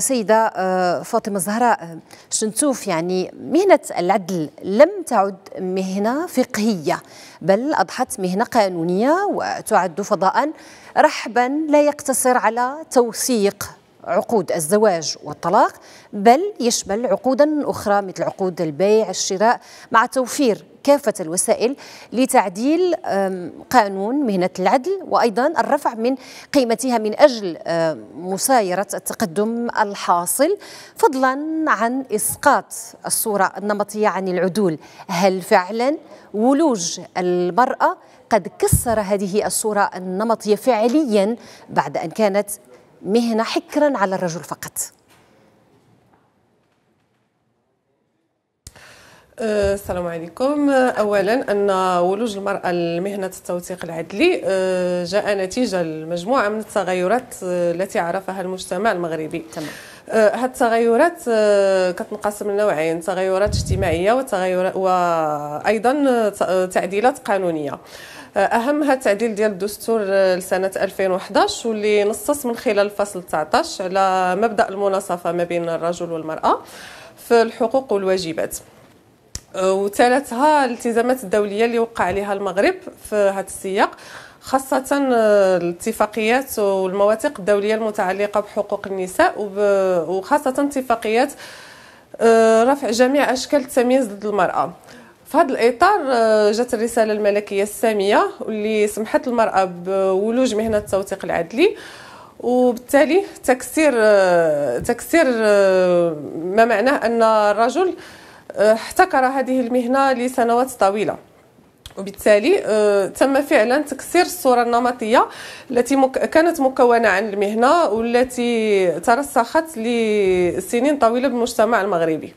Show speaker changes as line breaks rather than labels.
سيدة آه، فاطمة الزهراء آه، شنتوف يعني مهنة العدل لم تعد مهنة فقهية بل أضحت مهنة قانونية وتعد فضاء رحبا لا يقتصر على توثيق عقود الزواج والطلاق بل يشمل عقودا أخرى مثل عقود البيع الشراء مع توفير كافة الوسائل لتعديل قانون مهنة العدل وأيضا الرفع من قيمتها من أجل مسايرة التقدم الحاصل فضلا عن إسقاط الصورة النمطية عن العدول هل فعلا ولوج المرأة قد كسر هذه الصورة النمطية فعليا بعد أن كانت مهنة حكرا على الرجل فقط
أه، السلام عليكم اولا ان ولوج المراه لمهنه التوثيق العدلي أه، جاء نتيجه لمجموعه من التغيرات أه، التي عرفها المجتمع المغربي تمام هاد التغيرات كتنقسم لنوعين تغيرات اجتماعيه وتغيرات وايضا تعديلات قانونيه اهمها التعديل ديال الدستور لسنه 2011 واللي نصص من خلال الفصل 19 على مبدا المناصفه ما بين الرجل والمراه في الحقوق والواجبات وثالثها الالتزامات الدوليه اللي وقع عليها المغرب في هذا السياق خاصة آه، الاتفاقيات والمواثيق الدولية المتعلقة بحقوق النساء وخاصة اتفاقيات آه، رفع جميع أشكال التمييز ضد المرأة في هذا الإطار آه، جات الرسالة الملكية السامية واللي سمحت المرأة بولوج مهنة التوثيق العدلي وبالتالي تكسير تكسير ما معناه أن الرجل احتكر هذه المهنة لسنوات طويلة وبالتالي آه، تم فعلا تكسير الصوره النمطيه التي كانت مكونه عن المهنه والتي ترسخت لسنين طويله بالمجتمع المغربي